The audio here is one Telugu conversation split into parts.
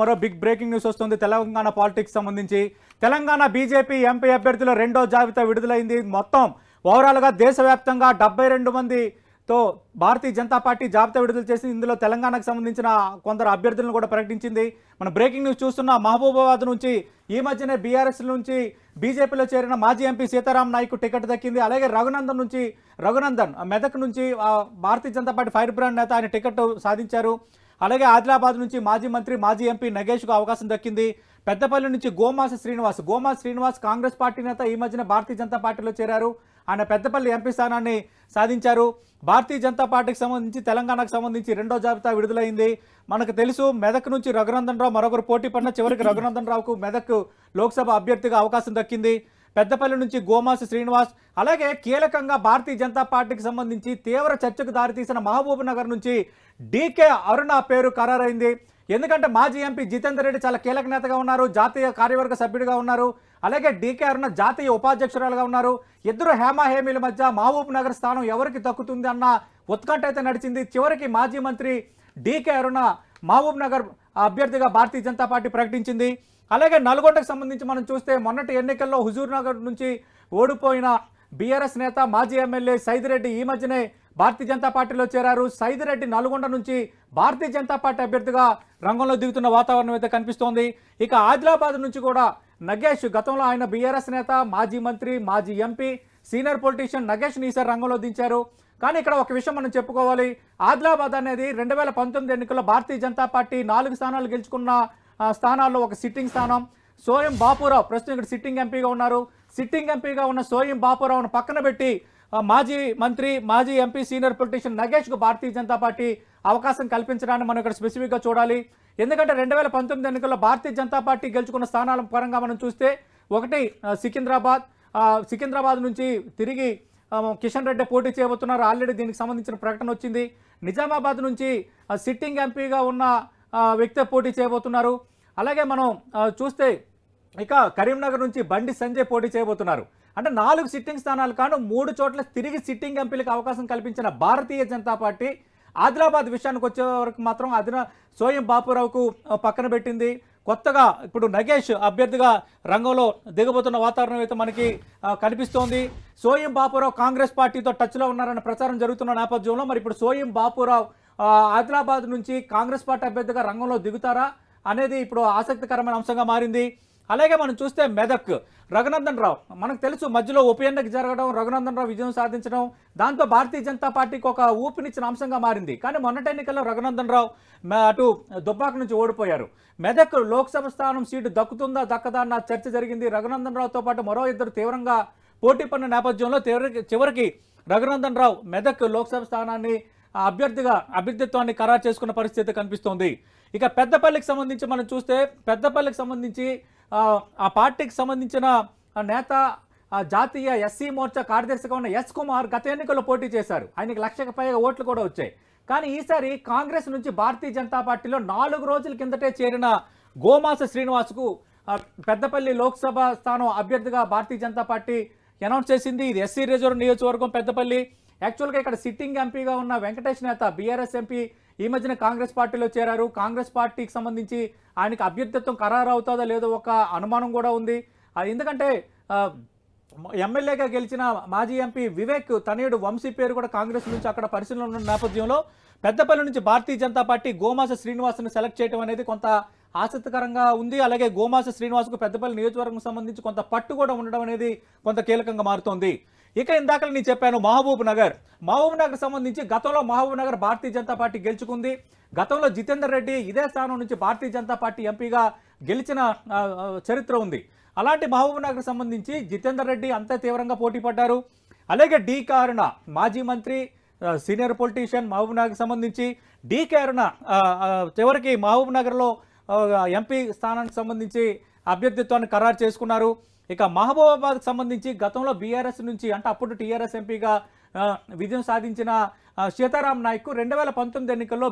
మరో బిగ్ బ్రేకింగ్ న్యూస్ వస్తుంది తెలంగాణ పాలిటిక్స్ సంబంధించి తెలంగాణ బీజేపీ ఎంపీ అభ్యర్థుల రెండో జాబితా విడుదలైంది మొత్తం ఓవరాల్గా దేశవ్యాప్తంగా డెబ్బై రెండు మందితో భారతీయ జనతా పార్టీ జాబితా విడుదల చేసింది ఇందులో తెలంగాణకు సంబంధించిన కొందరు అభ్యర్థులను కూడా ప్రకటించింది మనం బ్రేకింగ్ న్యూస్ చూస్తున్న మహబూబాబాద్ నుంచి ఈ మధ్యనే బీఆర్ఎస్ నుంచి బీజేపీలో చేరిన మాజీ ఎంపీ సీతారాం నాయక్ టికెట్ దక్కింది అలాగే రఘునందన్ నుంచి రఘునందన్ మెదక్ నుంచి Bharatiya Janata party firebrand నేత ఆయన టికెట్ సాధించారు అలాగే ఆదిలాబాద్ నుంచి మాజీ మంత్రి మాజీ ఎంపీ నగేష్కు అవకాశం దక్కింది పెద్దపల్లి నుంచి గోమాస శ్రీనివాస్ గోమా శ్రీనివాస్ కాంగ్రెస్ పార్టీ నేత ఈ మధ్యన భారతీయ జనతా పార్టీలో చేరారు ఆయన పెద్దపల్లి ఎంపీ స్థానాన్ని సాధించారు భారతీయ జనతా పార్టీకి సంబంధించి తెలంగాణకు సంబంధించి రెండో జాబితా విడుదలైంది మనకు తెలుసు మెదక్ నుంచి రఘునందన్ రావు మరొకరు పోటీ పడిన చివరికి రఘునందన్ రావుకు మెదక్ లోక్సభ అభ్యర్థిగా అవకాశం దక్కింది పెద్దపల్లి నుంచి గోమాస్ శ్రీనివాస్ అలాగే కీలకంగా భారతీయ జనతా పార్టీకి సంబంధించి తీవ్ర చర్చకు దారితీసిన మహబూబ్ నగర్ నుంచి డీకే అరుణ పేరు ఖరారైంది ఎందుకంటే మాజీ ఎంపీ జితేందర్ రెడ్డి చాలా కీలక నేతగా ఉన్నారు జాతీయ కార్యవర్గ సభ్యుడిగా ఉన్నారు అలాగే డీకే అరుణ జాతీయ ఉపాధ్యక్షురాలుగా ఉన్నారు ఇద్దరు హేమాహేమీల మధ్య మహబూబ్ నగర్ స్థానం ఎవరికి దక్కుతుంది అన్న ఉత్కంఠ అయితే నడిచింది చివరికి మాజీ మంత్రి డీకే అరుణ మహబూబ్ నగర్ అభ్యర్థిగా భారతీయ జనతా పార్టీ ప్రకటించింది అలాగే నల్గొండకు సంబంధించి మనం చూస్తే మొన్నటి ఎన్నికల్లో హుజూర్నగర్ నుంచి ఓడిపోయిన బీఆర్ఎస్ నేత మాజీ ఎమ్మెల్యే సైదిరెడ్డి ఈ మధ్యనే భారతీయ జనతా పార్టీలో చేరారు సైదిరెడ్డి నల్గొండ నుంచి భారతీయ జనతా పార్టీ అభ్యర్థిగా రంగంలో దిగుతున్న వాతావరణం అయితే కనిపిస్తోంది ఇక ఆదిలాబాద్ నుంచి కూడా నగేష్ గతంలో ఆయన బీఆర్ఎస్ నేత మాజీ మంత్రి మాజీ ఎంపీ సీనియర్ పొలిటీషియన్ నగేష్ ఈసారి రంగంలో దించారు కానీ ఇక్కడ ఒక విషయం మనం చెప్పుకోవాలి ఆదిలాబాద్ అనేది రెండు వేల పంతొమ్మిది ఎన్నికల్లో భారతీయ జనతా పార్టీ నాలుగు స్థానాలు గెలుచుకున్న స్థానాల్లో ఒక సిట్టింగ్ స్థానం సోయం బాపురావు ప్రస్తుతం ఇక్కడ సిట్టింగ్ ఎంపీగా ఉన్నారు సిట్టింగ్ ఎంపీగా ఉన్న సోయం బాపురావును పక్కన పెట్టి మాజీ మంత్రి మాజీ ఎంపీ సీనియర్ పొలిటీషియన్ నగేష్కు భారతీయ జనతా పార్టీ అవకాశం కల్పించడాన్ని మనం ఇక్కడ స్పెసిఫిక్గా చూడాలి ఎందుకంటే రెండు వేల పంతొమ్మిది ఎన్నికల్లో భారతీయ జనతా పార్టీ గెలుచుకున్న స్థానాల పరంగా మనం చూస్తే ఒకటి సికింద్రాబాద్ సికింద్రాబాద్ నుంచి తిరిగి కిషన్ రెడ్డి పోటీ చేయబోతున్నారు ఆల్రెడీ దీనికి సంబంధించిన ప్రకటన వచ్చింది నిజామాబాద్ నుంచి సిట్టింగ్ ఎంపీగా ఉన్న వ్యక్తి పోటీ చేయబోతున్నారు అలాగే మనం చూస్తే ఇక కరీంనగర్ నుంచి బండి సంజయ్ పోటీ చేయబోతున్నారు అంటే నాలుగు సిట్టింగ్ స్థానాలు కాను మూడు చోట్ల తిరిగి సిట్టింగ్ ఎంపీలకు అవకాశం కల్పించిన భారతీయ జనతా పార్టీ ఆదిలాబాద్ విషయానికి వచ్చే వరకు మాత్రం అది సోయం బాపురావుకు పక్కన పెట్టింది కొత్తగా ఇప్పుడు నగేష్ అభ్యర్థిగా రంగంలో దిగబోతున్న వాతావరణం అయితే మనకి కనిపిస్తోంది సోయం బాపురావు కాంగ్రెస్ పార్టీతో టచ్లో ఉన్నారన్న ప్రచారం జరుగుతున్న నేపథ్యంలో మరి ఇప్పుడు సోయం బాపురావు ఆదిలాబాద్ నుంచి కాంగ్రెస్ పార్టీ అభ్యర్థిగా రంగంలో దిగుతారా అనేది ఇప్పుడు ఆసక్తికరమైన అంశంగా మారింది అలాగే మనం చూస్తే మెదక్ రఘునందన్ రావు మనకు తెలుసు మధ్యలో ఉప ఎన్నిక జరగడం రఘునందన్ రావు విజయం సాధించడం దాంతో భారతీయ జనతా పార్టీకి ఒక ఊపినిచ్చిన అంశంగా మారింది కానీ మొన్నటి ఎన్నికల్లో రఘునందన్ రావు అటు దుబ్బాక నుంచి ఓడిపోయారు మెదక్ లోక్సభ స్థానం సీటు దక్కుతుందా దక్కదా అన్న చర్చ జరిగింది రఘునందన్ రావుతో పాటు మరో ఇద్దరు తీవ్రంగా పోటీ పడిన నేపథ్యంలో చివరికి రఘునందన్ రావు మెదక్ లోక్సభ స్థానాన్ని అభ్యర్థిగా అభ్యర్థిత్వాన్ని ఖరారు చేసుకున్న పరిస్థితి కనిపిస్తోంది ఇక పెద్దపల్లికి సంబంధించి మనం చూస్తే పెద్దపల్లికి సంబంధించి ఆ పార్టీకి సంబంధించిన నేత జాతీయ ఎస్సీ మోర్చా కార్యదర్శిగా ఉన్న ఎస్ కుమార్ గత ఎన్నికల్లో పోటీ చేశారు ఆయనకి లక్షకు పైగా ఓట్లు కూడా వచ్చాయి కానీ ఈసారి కాంగ్రెస్ నుంచి భారతీయ జనతా పార్టీలో నాలుగు రోజుల కిందటే చేరిన గోమాస శ్రీనివాస్కు పెద్దపల్లి లోక్సభ స్థానం అభ్యర్థిగా భారతీయ జనతా పార్టీ అనౌన్స్ చేసింది ఇది ఎస్సీ రిజర్వ్ నియోజకవర్గం పెద్దపల్లి యాక్చువల్గా ఇక్కడ సిట్టింగ్ ఎంపీగా ఉన్న వెంకటేష్ నేత బీఆర్ఎస్ ఎంపీ ఈ మధ్యన కాంగ్రెస్ పార్టీలో చేరారు కాంగ్రెస్ పార్టీకి సంబంధించి ఆయనకి అభ్యర్థిత్వం ఖరారు అవుతుందో లేదో ఒక అనుమానం కూడా ఉంది ఎందుకంటే ఎమ్మెల్యేగా గెలిచిన మాజీ ఎంపీ వివేక్ తనయుడు వంశీ పేరు కూడా కాంగ్రెస్ నుంచి అక్కడ పరిశీలన ఉన్న నేపథ్యంలో పెద్దపల్లి నుంచి భారతీయ జనతా పార్టీ గోమాస శ్రీనివాస్ను సెలెక్ట్ చేయడం అనేది కొంత ఆసక్తికరంగా ఉంది అలాగే గోమాస శ్రీనివాస్కు పెద్దపల్లి నియోజకవర్గం సంబంధించి కొంత పట్టు కూడా ఉండడం అనేది కొంత కీలకంగా మారుతోంది ఇక ఇందాక నేను చెప్పాను మహబూబ్ నగర్ మహబూబ్ నగర్ సంబంధించి గతంలో మహబూబ్ నగర్ భారతీయ జనతా పార్టీ గెలుచుకుంది గతంలో జితేందర్ రెడ్డి ఇదే స్థానం నుంచి భారతీయ జనతా పార్టీ ఎంపీగా గెలిచిన చరిత్ర ఉంది అలాంటి మహబూబ్ నగర్ సంబంధించి జితేందర్ రెడ్డి అంత తీవ్రంగా పోటీ పడ్డారు అలాగే డి కారుణ మాజీ మంత్రి సీనియర్ పొలిటీషియన్ మహబూబ్ నగర్ సంబంధించి డి కారుణ చివరికి మహబూబ్ నగర్లో ఎంపీ స్థానానికి సంబంధించి అభ్యర్థిత్వాన్ని ఖరారు చేసుకున్నారు ఇక మహబూబాబాద్ సంబంధించి గతంలో బీఆర్ఎస్ నుంచి అంటే అప్పుడు టీఆర్ఎస్ ఎంపీగా విజయం సాధించిన సీతారాం నాయక్ రెండు వేల పంతొమ్మిది ఎన్నికల్లో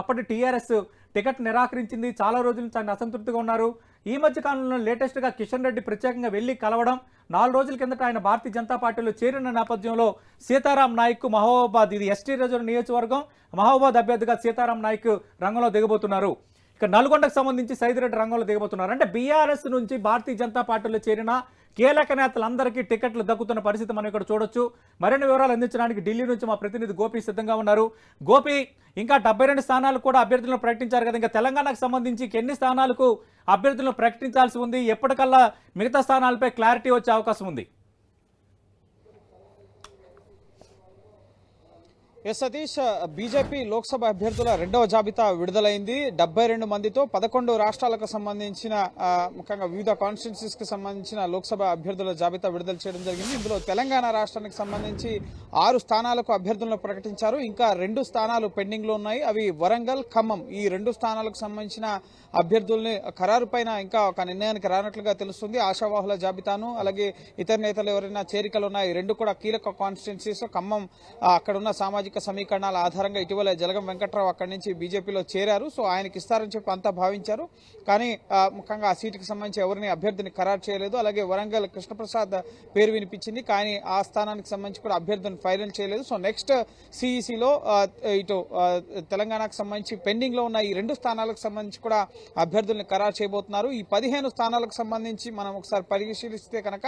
అప్పటి టీఆర్ఎస్ టికెట్ నిరాకరించింది చాలా రోజుల నుంచి ఆయన అసంతృప్తిగా ఉన్నారు ఈ మధ్య కాలంలో లేటెస్ట్గా కిషన్ రెడ్డి ప్రత్యేకంగా వెళ్ళి కలవడం నాలుగు రోజుల కిందట ఆయన భారతీయ జనతా పార్టీలో చేరిన నేపథ్యంలో సీతారాం నాయక్ మహబూబాబాద్ ఇది ఎస్టీ రిజర్వ్ నియోజకవర్గం మహబూబాబాద్ అభ్యర్థిగా సీతారాం నాయక్ రంగంలో దిగబోతున్నారు ఇక నల్గొండకు సంబంధించి సైదిరెడ్డి రంగంలో దిగబోతున్నారు అంటే బీఆర్ఎస్ నుంచి భారతీయ జనతా పార్టీలో చేరిన కీలక నేతలందరికీ టికెట్లు దక్కుతున్న పరిస్థితి మనం ఇక్కడ చూడొచ్చు మరిన్ని వివరాలు అందించడానికి ఢిల్లీ నుంచి మా ప్రతినిధి గోపి సిద్ధంగా ఉన్నారు గోపి ఇంకా డెబ్బై రెండు స్థానాలు కూడా అభ్యర్థులను ప్రకటించారు కదా ఇంకా తెలంగాణకు సంబంధించి ఎన్ని స్థానాలకు అభ్యర్థులను ప్రకటించాల్సి ఉంది ఎప్పటికల్లా మిగతా స్థానాలపై క్లారిటీ వచ్చే అవకాశం ఉంది ఎస్ సతీష్ బీజేపీ లోక్సభ అభ్యర్థుల రెండవ జాబితా విడుదలైంది డెబ్బై రెండు మందితో పదకొండు రాష్ట్రాలకు సంబంధించిన ముఖ్యంగా వివిధ కి సంబంధించిన లోక్సభ అభ్యర్థుల జాబితా విడుదల చేయడం జరిగింది ఇందులో తెలంగాణ రాష్ట్రానికి సంబంధించి ఆరు స్థానాలకు అభ్యర్థులను ప్రకటించారు ఇంకా రెండు స్థానాలు పెండింగ్లో ఉన్నాయి అవి వరంగల్ ఖమ్మం ఈ రెండు స్థానాలకు సంబంధించిన అభ్యర్థుల్ని ఖరారు పైన ఇంకా ఒక నిర్ణయానికి రానట్లుగా తెలుస్తుంది ఆశావాహుల జాబితాను అలాగే ఇతర నేతలు ఎవరైనా చేరికలు ఉన్నాయి రెండు కూడా కీలక కాన్స్టిట్యున్సీస్ ఖమ్మం అక్కడున్న సామాజిక ఆర్థిక సమీకరణాల ఆధారంగా ఇటీవల జలగం వెంకట్రావు అక్కడి నుంచి బీజేపీలో చేరారు సో ఆయనకి ఇస్తారని చెప్పి అంతా భావించారు కానీ ముఖ్యంగా ఆ సీటుకు సంబంధించి ఎవరిని అభ్యర్థిని ఖరారు చేయలేదు అలాగే వరంగల్ కృష్ణప్రసాద్ పేరు వినిపించింది కానీ ఆ స్థానానికి సంబంధించి కూడా అభ్యర్థిని ఫైనల్ చేయలేదు సో నెక్స్ట్ సిఈసిలో ఇటు తెలంగాణకు సంబంధించి పెండింగ్ లో ఉన్న ఈ రెండు స్థానాలకు సంబంధించి కూడా అభ్యర్థుల్ని ఖరారు చేయబోతున్నారు ఈ పదిహేను స్థానాలకు సంబంధించి మనం ఒకసారి పరిశీలిస్తే కనుక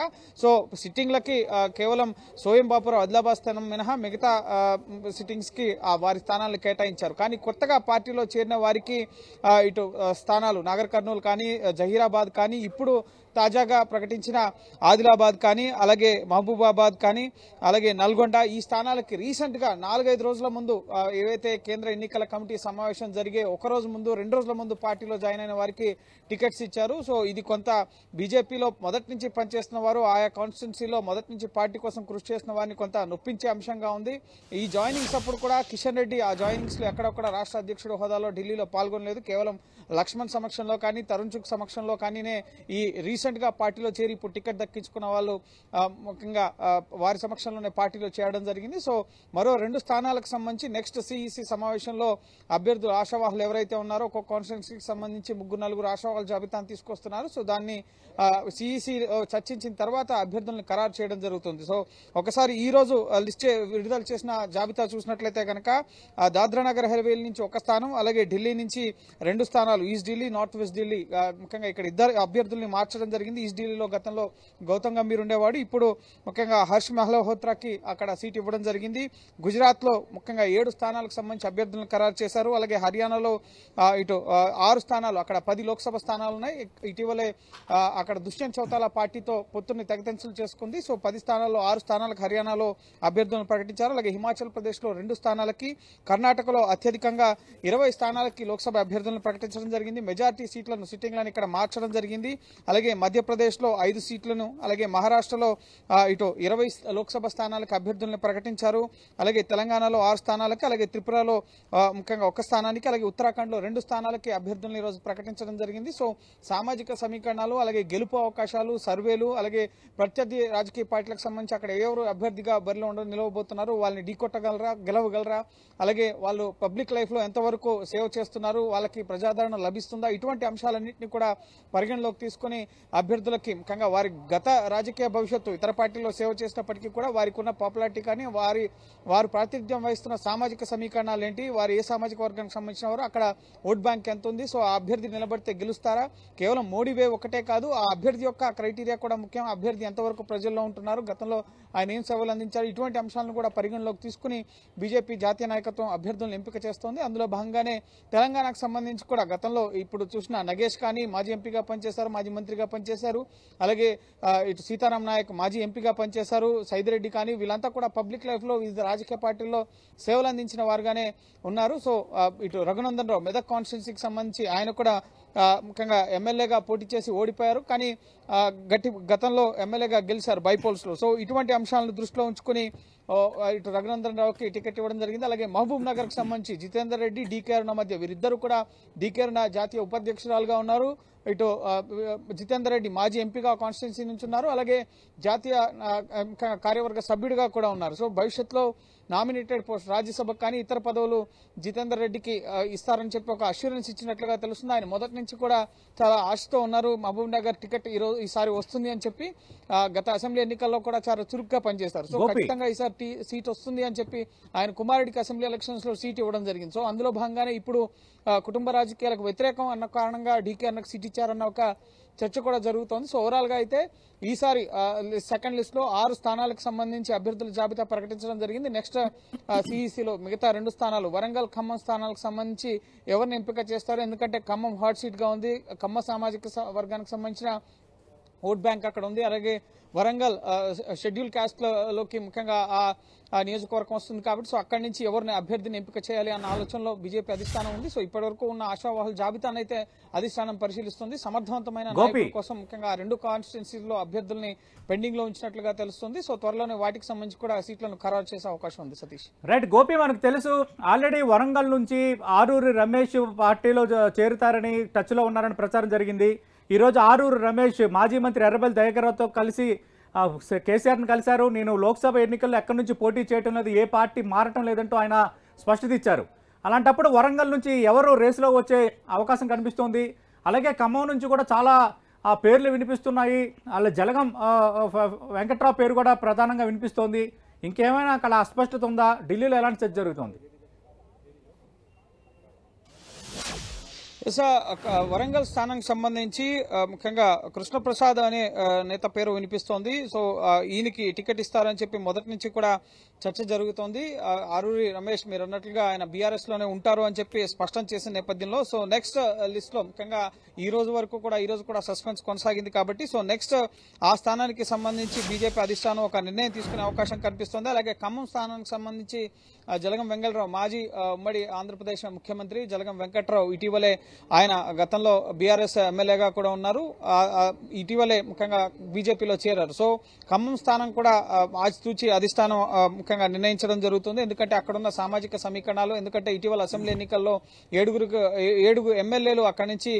సో సిట్టింగ్లకి కేవలం సోయం బాపురావు ఆదిలాబాద్ స్థానం మినహా మిగతా సిట్టింగ్స్కి వారి స్థానాలను కేటాయించారు కానీ కొత్తగా పార్టీలో చేరిన వారికి ఇటు స్థానాలు నాగర్ కర్నూలు కానీ జహీరాబాద్ కానీ ఇప్పుడు తాజాగా ప్రకటించిన ఆదిలాబాద్ కానీ అలాగే మహబూబాబాద్ కానీ అలాగే నల్గొండ ఈ స్థానాలకి రీసెంట్గా నాలుగైదు రోజుల ముందు ఏవైతే కేంద్ర ఎన్నికల కమిటీ సమావేశం జరిగే ఒకరోజు ముందు రెండు రోజుల ముందు పార్టీలో జాయిన్ అయిన వారికి టికెట్స్ ఇచ్చారు సో ఇది కొంత బీజేపీలో మొదటి నుంచి పనిచేస్తున్న వారు ఆయా కాన్స్టిట్యున్సీలో మొదటి నుంచి పార్టీ కోసం కృషి చేసిన వారిని కొంత నొప్పించే అంశంగా ఉంది ఈ జాయినింగ్స్ అప్పుడు కూడా కిషన్ రెడ్డి ఆ జాయినింగ్స్లో ఎక్కడొక్కడ రాష్ట్ర అధ్యక్షుడు హోదాలో ఢిల్లీలో పాల్గొనలేదు కేవలం లక్ష్మణ్ సమక్షంలో కానీ తరుణ్ చుక్ సమక్షంలో కానీనే ఈ రీసెంట్ రీసెంట్గా పార్టీలో చేరి ఇప్పుడు టికెట్ దక్కించుకున్న వాళ్ళు ముఖ్యంగా వారి సమక్షంలోనే పార్టీలో చేయడం జరిగింది సో మరో రెండు స్థానాలకు సంబంధించి నెక్స్ట్ సిఈసీ సమావేశంలో అభ్యర్థులు ఆశావాహులు ఎవరైతే ఉన్నారో ఒక్కొక్క కాన్స్టిట్యున్సీకి సంబంధించి ముగ్గురు నలుగురు ఆశావాహుల జాబితాను తీసుకొస్తున్నారు సో దాన్ని సిఈసీ చర్చించిన తర్వాత అభ్యర్థులను ఖరారు చేయడం జరుగుతుంది సో ఒకసారి ఈ రోజు లిస్ట్ విడుదల చేసిన జాబితా చూసినట్లయితే కనుక దాద్రానగర్ హెల్వేల్ నుంచి ఒక స్థానం అలాగే ఢిల్లీ నుంచి రెండు స్థానాలు east Delhi north west Delhi ముఖ్యంగా ఇక్కడ ఇద్దరు అభ్యర్థుల్ని మార్చడం జరిగింది ఈస్ట్ ఢిల్లీలో గతంలో గౌతమ్ గంభీర్ ఉండేవాడు ఇప్పుడు ముఖ్యంగా హర్ష్ మెహ్లోహోత్రాకి అక్కడ సీట్ ఇవ్వడం జరిగింది గుజరాత్లో ముఖ్యంగా ఏడు స్థానాలకు సంబంధించి అభ్యర్థులను ఖరారు చేశారు అలాగే హర్యానాలో ఇటు ఆరు స్థానాలు అక్కడ పది లోక్సభ స్థానాలు ఉన్నాయి ఇటీవలే అక్కడ దుష్యంత్ చౌతాల పార్టీతో పొత్తుని తెగతెంచులు చేసుకుంది సో పది స్థానాల్లో ఆరు స్థానాలకు హర్యానాలో అభ్యర్థులను ప్రకటించారు అలాగే హిమాచల్ ప్రదేశ్లో రెండు స్థానాలకి కర్ణాటకలో అత్యధికంగా ఇరవై స్థానాలకి లోక్సభ అభ్యర్థులను ప్రకటించడం జరిగింది మెజార్టీ సీట్లను సిట్టింగ్లను ఇక్కడ మార్చడం జరిగింది అలాగే మధ్యప్రదేశ్లో ఐదు సీట్లను అలాగే మహారాష్ట్రలో ఇటు ఇరవై లోక్సభ స్థానాలకు అభ్యర్థులను ప్రకటించారు అలాగే తెలంగాణలో ఆరు స్థానాలకు అలాగే త్రిపురలో ముఖ్యంగా ఒక స్థానానికి అలాగే ఉత్తరాఖండ్లో రెండు స్థానాలకి అభ్యర్థులను ఈరోజు ప్రకటించడం జరిగింది సో సామాజిక సమీకరణాలు అలాగే గెలుపు అవకాశాలు సర్వేలు అలాగే ప్రత్యర్థి రాజకీయ పార్టీలకు సంబంధించి అక్కడ ఎవరు అభ్యర్థిగా బరిలో ఉండ నిలవబోతున్నారు వాళ్ళని ఢీకొట్టగలరా గెలవగలరా అలాగే వాళ్ళు పబ్లిక్ లైఫ్లో ఎంతవరకు సేవ చేస్తున్నారు వాళ్ళకి ప్రజాదరణ లభిస్తుందా ఇటువంటి అంశాలన్నింటినీ కూడా పరిగణలోకి తీసుకొని అభ్యర్థులకి ముఖ్యంగా వారి గత రాజకీయ భవిష్యత్తు ఇతర పార్టీలో సేవ చేసినప్పటికీ కూడా వారికి ఉన్న పాపులారిటీ కానీ వారి వారు ప్రాతినిధ్యం వహిస్తున్న సామాజిక సమీకరణాలు ఏంటి వారు ఏ సామాజిక వర్గానికి సంబంధించిన వారు అక్కడ ఓట్ బ్యాంక్ ఎంత ఉంది సో ఆ అభ్యర్థి నిలబడితే గెలుస్తారా కేవలం మోడీ వే ఒకటే కాదు ఆ అభ్యర్థి యొక్క క్రైటీరియా కూడా ముఖ్యం అభ్యర్థి ఎంతవరకు ప్రజల్లో ఉంటున్నారు గతంలో ఆయన ఏం సేవలు అందించారు ఇటువంటి అంశాలను కూడా పరిగణలోకి తీసుకుని బీజేపీ జాతీయ నాయకత్వం అభ్యర్థులను ఎంపిక చేస్తోంది అందులో భాగంగానే తెలంగాణకు సంబంధించి కూడా గతంలో ఇప్పుడు చూసిన నగేష్ కానీ మాజీ ఎంపీగా పనిచేశారు మాజీ మంత్రిగా పనిచేశారు పనిచేశారు అలాగే ఇటు సీతారాం నాయక్ మాజీ ఎంపీగా పనిచేశారు సైదిరెడ్డి కానీ వీళ్ళంతా కూడా పబ్లిక్ లైఫ్లో వివిధ రాజకీయ పార్టీల్లో సేవలు అందించిన వారుగానే ఉన్నారు సో ఇటు రఘునందన్ రావు మెదక్ కాన్స్టిట్యున్సీకి సంబంధించి ఆయన కూడా ముఖ్యంగా ఎమ్మెల్యేగా పోటీ చేసి ఓడిపోయారు కానీ గట్టి గతంలో ఎమ్మెల్యేగా గెలిచారు బైపోల్స్లో సో ఇటువంటి అంశాలను దృష్టిలో ఉంచుకుని ఇటు రఘునందన్ రావుకి టికెట్ ఇవ్వడం జరిగింది అలాగే మహబూబ్ నగర్కి సంబంధించి జితేందర్ రెడ్డి అరుణ మధ్య వీరిద్దరూ కూడా అరుణ జాతీయ ఉపాధ్యక్షురాలుగా ఉన్నారు ఇటు జితేందర్ రెడ్డి మాజీ ఎంపీగా కాన్స్టిట్యున్సీ నుంచి ఉన్నారు అలాగే జాతీయ కార్యవర్గ సభ్యుడిగా కూడా ఉన్నారు సో భవిష్యత్తులో నామినేటెడ్ పోస్ట్ రాజ్యసభకు కానీ ఇతర పదవులు జితేందర్ రెడ్డికి ఇస్తారని చెప్పి ఒక అష్యూరెన్స్ ఇచ్చినట్లుగా తెలుస్తుంది ఆయన మొదటి నుంచి కూడా చాలా ఆశతో ఉన్నారు మహబూబ్ నగర్ టికెట్ ఈరోజు ఈసారి వస్తుంది అని చెప్పి గత అసెంబ్లీ ఎన్నికల్లో కూడా చాలా చురుగ్గా పనిచేస్తారు సో ఖచ్చితంగా ఈసారి సీట్ వస్తుంది అని చెప్పి ఆయన కుమారుడికి అసెంబ్లీ ఎలక్షన్స్ లో సీట్ ఇవ్వడం జరిగింది సో అందులో భాగంగానే ఇప్పుడు కుటుంబ రాజకీయాలకు వ్యతిరేకం అన్న కారణంగా డీకే అన్నకు సీట్ ఇచ్చారన్న ఒక చర్చ కూడా జరుగుతోంది సో ఓవరాల్గా అయితే ఈసారి సెకండ్ లిస్ట్లో ఆరు స్థానాలకు సంబంధించి అభ్యర్థుల జాబితా ప్రకటించడం జరిగింది నెక్స్ట్ సిఈసిలో e మిగతా రెండు స్థానాలు వరంగల్ ఖమ్మం స్థానాలకు సంబంధించి ఎవరిని ఎంపిక చేస్తారు ఎందుకంటే ఖమ్మం హాట్ సీట్గా ఉంది ఖమ్మ సామాజిక వర్గానికి సంబంధించిన ఓట్ బ్యాంక్ అక్కడ ఉంది అలాగే వరంగల్ షెడ్యూల్ క్యాస్ట్లోకి ముఖ్యంగా ఆ నియోజకవర్గం వస్తుంది కాబట్టి సో అక్కడి నుంచి ఎవరిని అభ్యర్థిని ఎంపిక చేయాలి అన్న ఆలోచనలో బీజేపీ అధిష్టానం ఉంది సో ఇప్పటివరకు ఉన్న ఆశావాహుల జాబితాను అయితే అధిష్టానం పరిశీలిస్తుంది సమర్థవంతమైన నాయకుల కోసం ముఖ్యంగా రెండు కాన్స్టిట్యున్సీల్లో అభ్యర్థుల్ని పెండింగ్ లో ఉంచినట్లుగా తెలుస్తుంది సో త్వరలోనే వాటికి సంబంధించి కూడా సీట్లను ఖరారు చేసే అవకాశం ఉంది సతీష్ రైట్ గోపి మనకు తెలుసు ఆల్రెడీ వరంగల్ నుంచి ఆరూరి రమేష్ పార్టీలో చేరుతారని టచ్లో ఉన్నారని ప్రచారం జరిగింది ఈరోజు ఆరూరు రమేష్ మాజీ మంత్రి ఎర్రబెల్లి దయాకర్రావుతో కలిసి కేసీఆర్ని కలిశారు నేను లోక్సభ ఎన్నికల్లో ఎక్కడి నుంచి పోటీ చేయటం లేదు ఏ పార్టీ మారటం లేదంటూ ఆయన స్పష్టత ఇచ్చారు అలాంటప్పుడు వరంగల్ నుంచి ఎవరు రేసులో వచ్చే అవకాశం కనిపిస్తోంది అలాగే ఖమ్మం నుంచి కూడా చాలా ఆ పేర్లు వినిపిస్తున్నాయి అలా జలగం వెంకట్రావు పేరు కూడా ప్రధానంగా వినిపిస్తోంది ఇంకేమైనా అక్కడ అస్పష్టత ఉందా ఢిల్లీలో ఎలాంటి చర్చ జరుగుతోంది వరంగల్ స్థానానికి సంబంధించి ముఖ్యంగా కృష్ణప్రసాద్ అనే నేత పేరు వినిపిస్తోంది సో ఈయనకి టికెట్ ఇస్తారని చెప్పి మొదటి నుంచి కూడా చర్చ జరుగుతోంది ఆరూరి రమేష్ మీరు అన్నట్లుగా ఆయన బీఆర్ఎస్ లోనే ఉంటారు అని చెప్పి స్పష్టం చేసిన నేపథ్యంలో సో నెక్స్ట్ లిస్ట్ లో ముఖ్యంగా ఈ రోజు వరకు కూడా ఈ రోజు కూడా సస్పెన్స్ కొనసాగింది కాబట్టి సో నెక్స్ట్ ఆ స్థానానికి సంబంధించి బీజేపీ అధిష్టానం ఒక నిర్ణయం తీసుకునే అవకాశం కనిపిస్తోంది అలాగే ఖమ్మం స్థానానికి సంబంధించి జలగం వెంకటరావు మాజీ ఉమ్మడి ఆంధ్రప్రదేశ్ ముఖ్యమంత్రి జలగం వెంకటరావు ఇటీవలే ఆయన గతంలో బీఆర్ఎస్ ఎమ్మెల్యేగా కూడా ఉన్నారు ఇటీవలే ముఖ్యంగా బీజేపీలో చేరారు సో ఖమ్మం స్థానం కూడా ఆచితూచి అధిష్టానం ముఖ్యంగా రకంగా నిర్ణయించడం జరుగుతుంది ఎందుకంటే అక్కడున్న సామాజిక సమీకరణాలు ఎందుకంటే ఇటీవల అసెంబ్లీ ఎన్నికల్లో ఏడుగురు ఏడుగురు ఎమ్మెల్యేలు అక్కడి నుంచి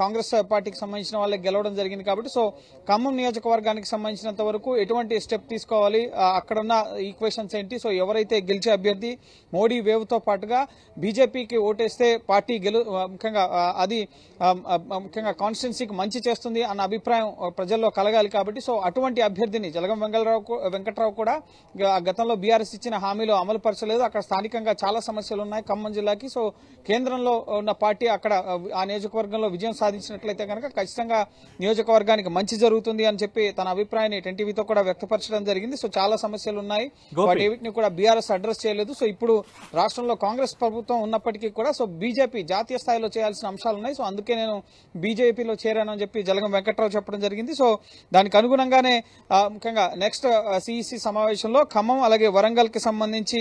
కాంగ్రెస్ పార్టీకి సంబంధించిన వాళ్ళకి గెలవడం జరిగింది కాబట్టి సో ఖమ్మం నియోజకవర్గానికి సంబంధించినంత వరకు ఎటువంటి స్టెప్ తీసుకోవాలి అక్కడున్న ఈక్వేషన్స్ ఏంటి సో ఎవరైతే గెలిచే అభ్యర్థి మోడీ వేవ్తో పాటుగా బీజేపీకి ఓటేస్తే పార్టీ గెలు ముఖ్యంగా అది ముఖ్యంగా కాన్స్టిట్యున్సీకి మంచి చేస్తుంది అన్న అభిప్రాయం ప్రజల్లో కలగాలి కాబట్టి సో అటువంటి అభ్యర్థిని జలగం వెంకటరావు కూడా గతంలో బీఆర్ఎస్ ఇచ్చిన హామీలు అమలు పరచలేదు అక్కడ స్థానికంగా చాలా సమస్యలు ఉన్నాయి ఖమ్మం జిల్లాకి సో కేంద్రంలో ఉన్న పార్టీ అక్కడ ఆ నియోజకవర్గంలో విజయం సాధించినట్లయితే కనుక ఖచ్చితంగా నియోజకవర్గానికి మంచి జరుగుతుంది అని చెప్పి తన అభిప్రాయాన్ని టెన్టీవీతో కూడా వ్యక్తపరచడం జరిగింది సో చాలా సమస్యలు ఉన్నాయి వాటిని కూడా బీఆర్ఎస్ అడ్రస్ చేయలేదు సో ఇప్పుడు రాష్ట్రంలో కాంగ్రెస్ ప్రభుత్వం ఉన్నప్పటికీ కూడా సో బీజేపీ జాతీయ స్థాయిలో చేయాల్సిన అంశాలు ఉన్నాయి సో అందుకే నేను బీజేపీలో చేరానని చెప్పి జలగం వెంకట్రావు చెప్పడం జరిగింది సో దానికి అనుగుణంగానే ముఖ్యంగా నెక్స్ట్ సిఈసి సమావేశంలో ఖమ్మం అలాగే అలాగే కి సంబంధించి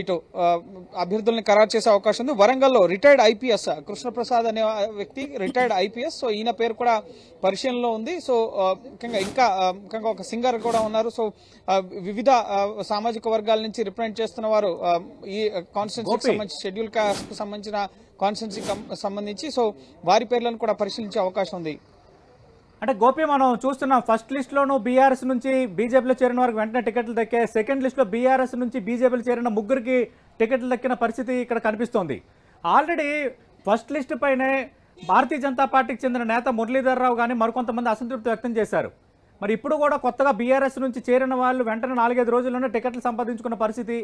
ఇటు అభ్యర్థులను ఖరారు చేసే అవకాశం ఉంది వరంగల్లో రిటైర్డ్ ఐపీఎస్ కృష్ణప్రసాద్ అనే వ్యక్తి రిటైర్డ్ ఐపీఎస్ సో ఈయన పేరు కూడా పరిశీలనలో ఉంది సో ముఖ్యంగా ఇంకా ముఖ్యంగా ఒక సింగర్ కూడా ఉన్నారు సో వివిధ సామాజిక వర్గాల నుంచి రిప్రజెంట్ చేస్తున్న వారు ఈ కాన్స్టిట్యూన్సీ షెడ్యూల్ కాస్ట్ సంబంధించిన కాన్స్టిట్యూన్సీ సంబంధించి సో వారి పేర్లను కూడా పరిశీలించే అవకాశం ఉంది అంటే గోపి మనం చూస్తున్నాం ఫస్ట్ లిస్ట్లోనూ బీఆర్ఎస్ నుంచి బీజేపీలో చేరిన వారికి వెంటనే టికెట్లు దక్కే సెకండ్ లిస్ట్లో బీఆర్ఎస్ నుంచి బీజేపీలో చేరిన ముగ్గురికి టికెట్లు దక్కిన పరిస్థితి ఇక్కడ కనిపిస్తోంది ఆల్రెడీ ఫస్ట్ లిస్ట్ పైనే భారతీయ జనతా పార్టీకి చెందిన నేత మురళీధరరావు కానీ మరికొంతమంది అసంతృప్తి వ్యక్తం చేశారు మరి ఇప్పుడు కూడా కొత్తగా బీఆర్ఎస్ నుంచి చేరిన వాళ్ళు వెంటనే నాలుగైదు రోజుల్లోనే టికెట్లు సంపాదించుకున్న పరిస్థితి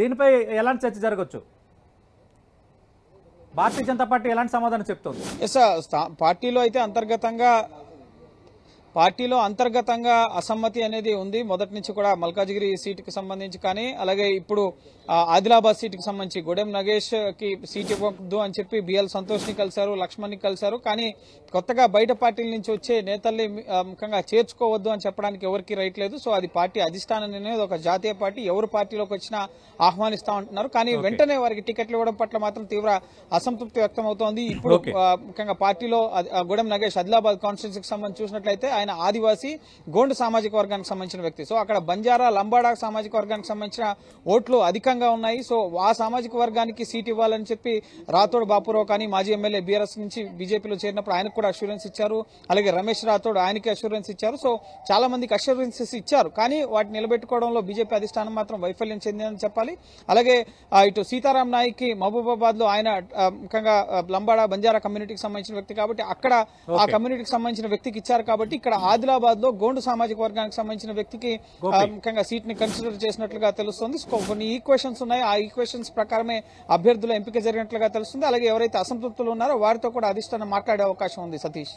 దీనిపై ఎలాంటి చర్చ జరగచ్చు భారతీయ జనతా పార్టీ ఎలాంటి సమాధానం చెప్తుంది పార్టీలో అయితే అంతర్గతంగా పార్టీలో అంతర్గతంగా అసమ్మతి అనేది ఉంది మొదటి నుంచి కూడా మల్కాజ్గిరి సీటుకి సంబంధించి కానీ అలాగే ఇప్పుడు ఆదిలాబాద్ సీటుకి సంబంధించి గొడెం కి సీట్ ఇవ్వద్దు అని చెప్పి బిఎల్ సంతోష్ ని కలిశారు లక్ష్మణ్ని కలిశారు కానీ కొత్తగా బయట పార్టీల నుంచి వచ్చే నేతల్ని ముఖ్యంగా చేర్చుకోవద్దు అని చెప్పడానికి ఎవరికి రైట్ లేదు సో అది పార్టీ అధిష్టానం అనేది ఒక జాతీయ పార్టీ ఎవరు పార్టీలోకి వచ్చినా ఆహ్వానిస్తా ఉంటున్నారు కానీ వెంటనే వారికి టికెట్లు ఇవ్వడం పట్ల మాత్రం తీవ్ర అసంతృప్తి వ్యక్తం అవుతోంది ఇప్పుడు ముఖ్యంగా పార్టీలో గొడెం నగేష్ ఆదిలాబాద్ కాన్స్టిట్యూన్సీకి సంబంధించి చూసినట్లయితే ఆయన ఆదివాసి గోండు సామాజిక వర్గానికి సంబంధించిన వ్యక్తి సో అక్కడ బంజారా లంబాడా సామాజిక వర్గానికి సంబంధించిన ఓట్లు అధికంగా ఉన్నాయి సో ఆ సామాజిక వర్గానికి సీట్ ఇవ్వాలని చెప్పి రాథోడ్ బాపురావు కానీ మాజీ ఎమ్మెల్యే బీఆర్ఎస్ నుంచి బీజేపీలో చేరినప్పుడు ఆయనకు కూడా అష్యూరెన్స్ ఇచ్చారు అలాగే రమేష్ రాథోడ్ ఆయనకి అష్యూరెన్స్ ఇచ్చారు సో చాలా మందికి అష్యూరెన్సెస్ ఇచ్చారు కానీ వాటిని నిలబెట్టుకోవడంలో బీజేపీ అధిష్టానం మాత్రం వైఫల్యం చెందిందని చెప్పాలి అలాగే ఇటు సీతారాం నాయక్ మహబూబాబాద్ లో ఆయన ముఖ్యంగా లంబాడా బంజారా కమ్యూనిటీకి సంబంధించిన వ్యక్తి కాబట్టి అక్కడ ఆ కమ్యూనిటీకి సంబంధించిన వ్యక్తికి ఇచ్చారు కాబట్టి ఇక్కడ ఇక్కడ ఆదిలాబాద్ లో గోండు సామాజిక వర్గానికి సంబంధించిన వ్యక్తికి ముఖ్యంగా సీట్ ని కన్సిడర్ చేసినట్లుగా తెలుస్తుంది కొన్ని ఈక్వేషన్స్ ఉన్నాయి ఆ ఈక్వేషన్స్ ప్రకారమే అభ్యర్థుల ఎంపిక జరిగినట్లుగా తెలుస్తుంది అలాగే ఎవరైతే అసంతృప్తులు ఉన్నారో వారితో కూడా అధిష్టానం మాట్లాడే అవకాశం ఉంది సతీష్